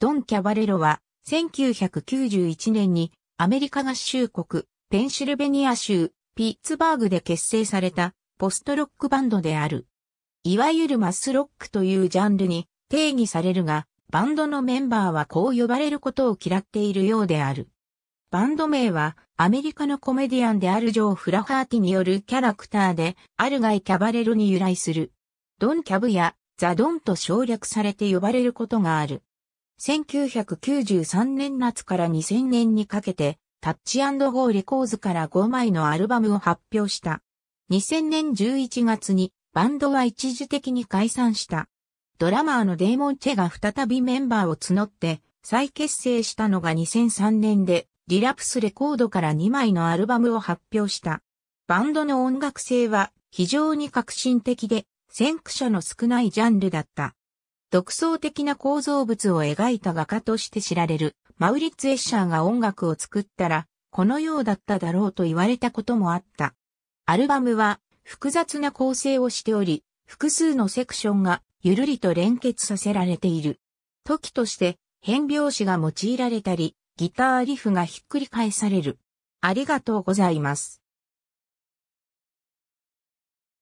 ドン・キャバレロは、1991年にアメリカ合衆国、ペンシルベニア州、ピッツバーグで結成されたポストロックバンドである。いわゆるマスロックというジャンルに定義されるが、バンドのメンバーはこう呼ばれることを嫌っているようである。バンド名はアメリカのコメディアンであるジョー・フラハーティによるキャラクターであるガイ・キャバレロに由来する。ドン・キャブやザ・ドンと省略されて呼ばれることがある。1993年夏から2000年にかけて、タッチゴーレコーズから5枚のアルバムを発表した。2000年11月にバンドは一時的に解散した。ドラマーのデーモン・チェが再びメンバーを募って再結成したのが2003年でリラプスレコードから2枚のアルバムを発表した。バンドの音楽性は非常に革新的で先駆者の少ないジャンルだった。独創的な構造物を描いた画家として知られるマウリッツ・エッシャーが音楽を作ったらこのようだっただろうと言われたこともあった。アルバムは複雑な構成をしており、複数のセクションがゆるりと連結させられている。時として変拍子が用いられたり、ギターリフがひっくり返される。ありがとうございます。